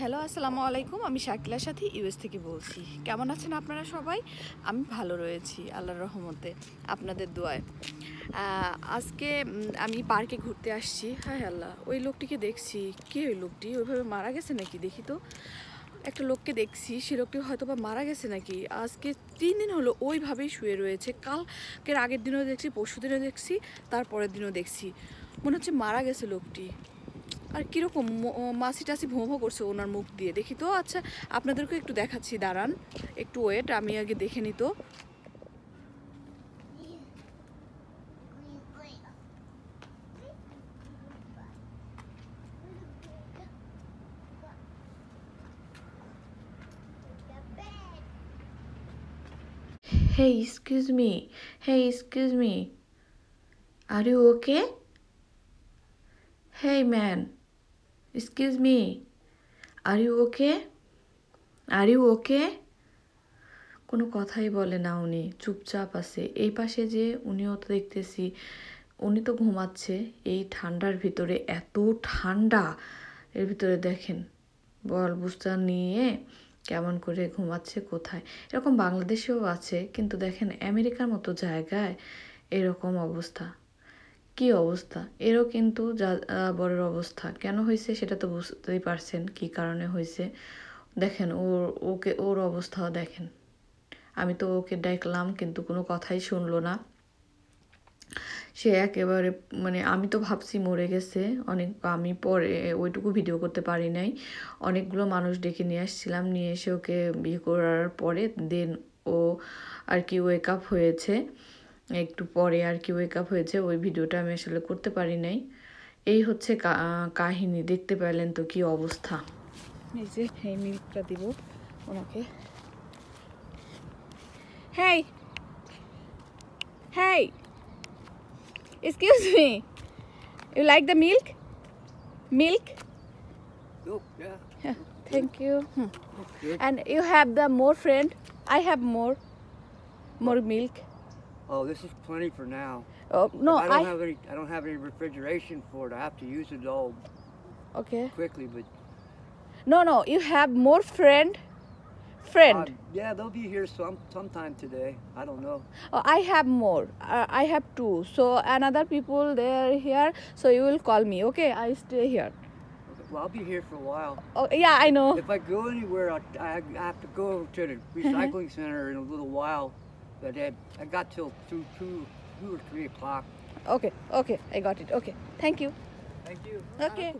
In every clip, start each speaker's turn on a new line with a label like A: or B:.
A: Hello আসসালামু আলাইকুম আমি শাকিলার সাথে ইউএস থেকে বলছি কেমন আছেন আপনারা সবাই আমি ভালো রয়েছি আল্লাহর রহমতে আপনাদের দোয়ায় আজকে আমি পার্কে ঘুরতে আসছি হ্যাঁ আল্লাহ ওই লোকটিকে দেখছি কে ওই লোকটি ওইভাবে মারা গেছে নাকি দেখি তো একটা লোককে দেখছি সে লোকটি হয়তো বা মারা গেছে নাকি আজকে তিন দিন হলো ওইভাবেই শুয়ে রয়েছে কালকের আগের দিনও দেখছি পরশু দিনও দেখছি তারপরের দিনও দেখছি মনে হচ্ছে মারা গেছে লোকটি আর কীরকম মাছি টাছি ভোঁ ভোঁ করছে ওনার মুখ দিয়ে দেখি তো আচ্ছা আপনাদেরকে একটু দেখাচ্ছি দাঁড়ান একটু ওয়েট আমি আগে দেখে নিত hey excuse me hey excuse me are you okay hey man excuse me are you okay are you okay কোনো কথাই বলে না উনি চুপচাপ আছে এই পাশে যে উনিও তো দেখতেছি উনি তো ঘুমাচ্ছে এই ঠান্ডার ভিতরে এত ঠান্ডা এর ভিতরে দেখেন বল বুস্তা নিয়ে কেমন করে ঘুমাচ্ছে কোথায় এরকম বাংলাদেশেও আছে কিন্তু দেখেন আমেরিকার মতো জায়গায় এরকম অবস্থা কি অবস্থা এরও কিন্তু যা বরের অবস্থা কেন হয়েছে সেটা তো বুঝতেই পারছেন কি কারণে হয়েছে দেখেন ওর ওকে ওর অবস্থাও দেখেন আমি তো ওকে ডাকলাম কিন্তু কোনো কথাই শুনলো না সে একেবারে মানে আমি তো ভাবছি মরে গেছে অনেক আমি পরে ওইটুকু ভিডিও করতে পারি নাই অনেকগুলো মানুষ ডেকে নিয়ে আসছিলাম নিয়ে এসে ওকে বিয়ে করার পরে দেন ও আর কি ওয়েক আপ হয়েছে একটু পরে আর কি ওয়েক আপ হয়েছে ওই ভিডিওটা আমি আসলে করতে পারি নাই এই হচ্ছে কাহিনী দেখতে পেলেন তো কি অবস্থা এই যে এই মিল্কটা দিব ওনাকে হ্যাঁ হ্যাঁ excuse me you like the milk milk thank you and you have the more friend I have more more milk Oh, this is plenty for now. Oh no, I don't I... have any. I don't have any refrigeration for it. I have to use it all. Okay. Quickly, but. No, no. You have more friend. Friend. Uh, yeah, they'll be here some sometime today. I don't know. Oh, I have more. Uh, I have two. So another people they are here. So you will call me. Okay, I stay here. Well, I'll be here for a while. Oh, yeah, I know. If I go anywhere, I, I, I have to go to the recycling center in a little while. But uh, I got till two, two, two or three o'clock. Okay, okay, I got it. Okay, thank you. Thank you. Okay.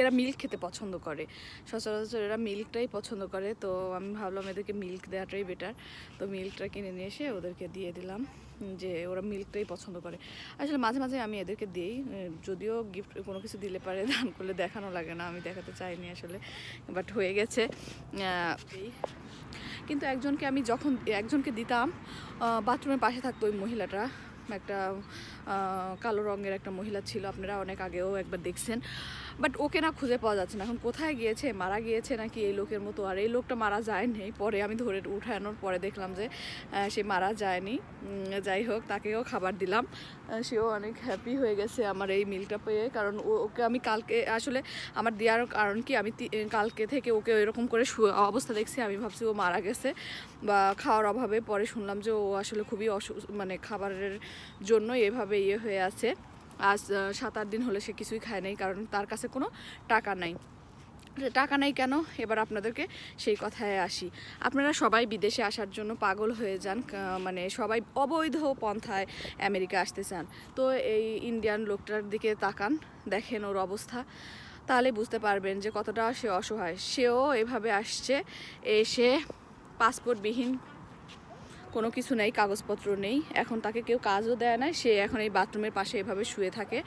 A: এরা milk খেতে পছন্দ করে সচরাচর এরা মিল্কটাই পছন্দ করে তো আমি ভাবলাম এদেরকে মিল্ক দেওয়াটাই বেটার তো মিল্কটা কিনে নিয়ে এসে ওদেরকে দিয়ে দিলাম যে ওরা মিল্কটাই পছন্দ করে আসলে মাঝে মাঝে আমি এদেরকে দিই যদিও গিফট কোনো কিছু দিলে পারে দান করলে দেখানো লাগে না আমি দেখাতে চাইনি আসলে বাট হয়ে গেছে কিন্তু একজনকে আমি যখন একজনকে দিতাম বাথরুমের পাশে থাকতো ওই মহিলাটা একটা কালো রঙের একটা মহিলা ছিল আপনারা অনেক আগেও একবার দেখছেন বাট ওকে না খুঁজে পাওয়া যাচ্ছে না এখন কোথায় গিয়েছে মারা গিয়েছে নাকি এই লোকের মতো আর এই লোকটা মারা যায়নি পরে আমি ধরে উঠানোর পরে দেখলাম যে সে মারা যায়নি যাই হোক তাকেও খাবার দিলাম সেও অনেক হ্যাপি হয়ে গেছে আমার এই মিলটা পেয়ে কারণ ওকে আমি কালকে আসলে আমার দেওয়ার কারণ কি আমি কালকে থেকে ওকে রকম করে অবস্থা দেখছি আমি ভাবছি ও মারা গেছে বা খাওয়ার অভাবে পরে শুনলাম যে ও আসলে খুবই অসু মানে খাবারের জন্য এভাবে ইয়ে হয়ে আছে আজ সাত আট দিন হলে সে কিছুই খায় নাই কারণ তার কাছে কোনো টাকা নাই টাকা নাই কেন এবার আপনাদেরকে সেই কথায় আসি আপনারা সবাই বিদেশে আসার জন্য পাগল হয়ে যান মানে সবাই অবৈধ পন্থায় আমেরিকা আসতে চান তো এই ইন্ডিয়ান লোকটার দিকে তাকান দেখেন ওর অবস্থা তাহলে বুঝতে পারবেন যে কতটা সে অসহায় সেও এভাবে আসছে এসে পাসপোর্টবিহীন কোনো কিছু নেই কাগজপত্র নেই এখন তাকে কেউ কাজও দেয় না সে এখন এই বাথরুমের পাশে এভাবে শুয়ে থাকে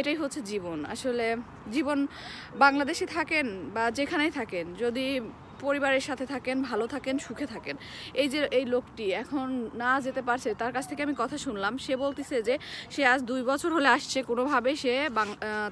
A: এটাই হচ্ছে জীবন আসলে জীবন বাংলাদেশে থাকেন বা যেখানেই থাকেন যদি পরিবারের সাথে থাকেন ভালো থাকেন সুখে থাকেন এই যে এই লোকটি এখন না যেতে পারছে তার কাছ থেকে আমি কথা শুনলাম সে বলতেছে যে সে আজ দুই বছর হলে আসছে কোনোভাবে সে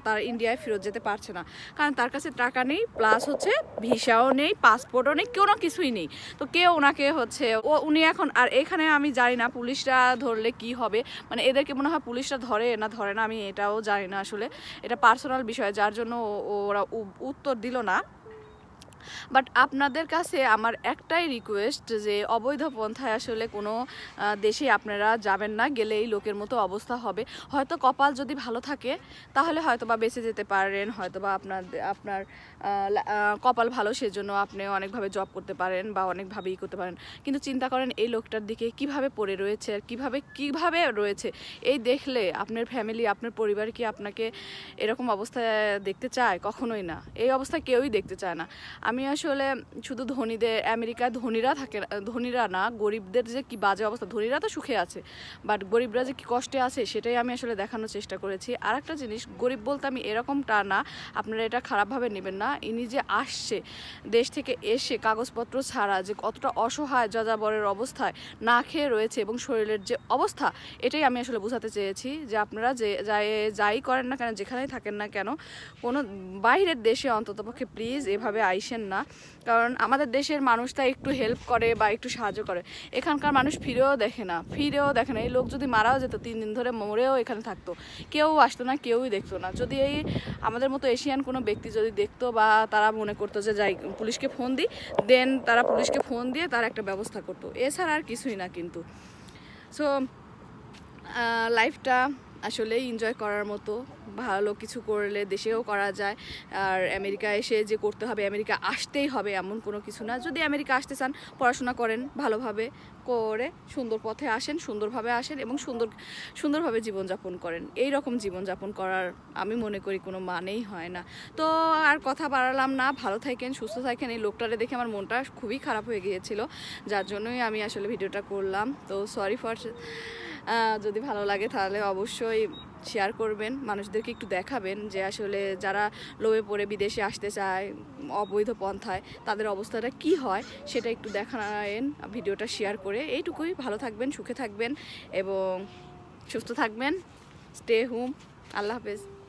A: তার ইন্ডিয়ায় ফেরত যেতে পারছে না কারণ তার কাছে টাকা নেই প্লাস হচ্ছে ভিসাও নেই পাসপোর্টও নেই কেউ না কিছুই নেই তো কেউ ওনাকে হচ্ছে ও উনি এখন আর এখানে আমি জানি না পুলিশরা ধরলে কি হবে মানে এদেরকে মনে হয় পুলিশরা ধরে না ধরে না আমি এটাও জানি না আসলে এটা পার্সোনাল বিষয় যার জন্য ওরা উত্তর দিল না বাট আপনাদের কাছে আমার একটাই রিকোয়েস্ট যে অবৈধ পন্থায় আসলে কোনো দেশে আপনারা যাবেন না গেলে এই লোকের মতো অবস্থা হবে হয়তো কপাল যদি ভালো থাকে তাহলে হয়তো বা বেঁচে যেতে পারেন হয়তো বা আপনার আপনার কপাল ভালো সেজন্য আপনি অনেকভাবে জব করতে পারেন বা অনেকভাবে ই করতে পারেন কিন্তু চিন্তা করেন এই লোকটার দিকে কিভাবে পড়ে রয়েছে আর কীভাবে কীভাবে রয়েছে এই দেখলে আপনার ফ্যামিলি আপনার পরিবার কি আপনাকে এরকম অবস্থায় দেখতে চায় কখনোই না এই অবস্থা কেউই দেখতে চায় না আমি আসলে শুধু ধনীদের আমেরিকায় ধনীরা থাকে ধনীরা না গরিবদের যে কি বাজে অবস্থা ধনীরা তো সুখে আছে বাট গরিবরা যে কি কষ্টে আছে সেটাই আমি আসলে দেখানোর চেষ্টা করেছি আর একটা জিনিস গরিব বলতে আমি এরকমটা না আপনারা এটা খারাপভাবে নেবেন না ইনি যে আসছে দেশ থেকে এসে কাগজপত্র ছাড়া যে কতটা অসহায় যাযাবরের অবস্থায় না খেয়ে রয়েছে এবং শরীরের যে অবস্থা এটাই আমি আসলে বোঝাতে চেয়েছি যে আপনারা যে যাই যাই করেন না কেন যেখানেই থাকেন না কেন কোনো বাইরের দেশে অন্ততপক্ষে প্লিজ এভাবে আইসেন পারবেন না কারণ আমাদের দেশের মানুষ তাই একটু হেল্প করে বা একটু সাহায্য করে এখানকার মানুষ ফিরেও দেখে না ফিরেও দেখে না এই লোক যদি মারাও যেত তিন দিন ধরে মরেও এখানে থাকতো কেউ আসতো না কেউই দেখতো না যদি এই আমাদের মতো এশিয়ান কোনো ব্যক্তি যদি দেখতো বা তারা মনে করতো যে যাই পুলিশকে ফোন দিই দেন তারা পুলিশকে ফোন দিয়ে তার একটা ব্যবস্থা করতো এছাড়া আর কিছুই না কিন্তু সো লাইফটা আসলে এনজয় করার মতো ভালো কিছু করলে দেশেও করা যায় আর আমেরিকা এসে যে করতে হবে আমেরিকা আসতেই হবে এমন কোনো কিছু না যদি আমেরিকা আসতে চান পড়াশোনা করেন ভালোভাবে করে সুন্দর পথে আসেন সুন্দরভাবে আসেন এবং সুন্দর সুন্দরভাবে জীবনযাপন করেন এই রকম জীবনযাপন করার আমি মনে করি কোনো মানেই হয় না তো আর কথা বাড়ালাম না ভালো থাকেন সুস্থ থাকেন এই লোকটারে দেখে আমার মনটা খুবই খারাপ হয়ে গিয়েছিল যার জন্যই আমি আসলে ভিডিওটা করলাম তো সরি ফর যদি ভালো লাগে তাহলে অবশ্যই শেয়ার করবেন মানুষদেরকে একটু দেখাবেন যে আসলে যারা লোভে পড়ে বিদেশে আসতে চায় অবৈধ পন্থায় তাদের অবস্থাটা কি হয় সেটা একটু দেখান ভিডিওটা শেয়ার করে এইটুকুই ভালো থাকবেন সুখে থাকবেন এবং সুস্থ থাকবেন স্টে হোম আল্লাহ হাফেজ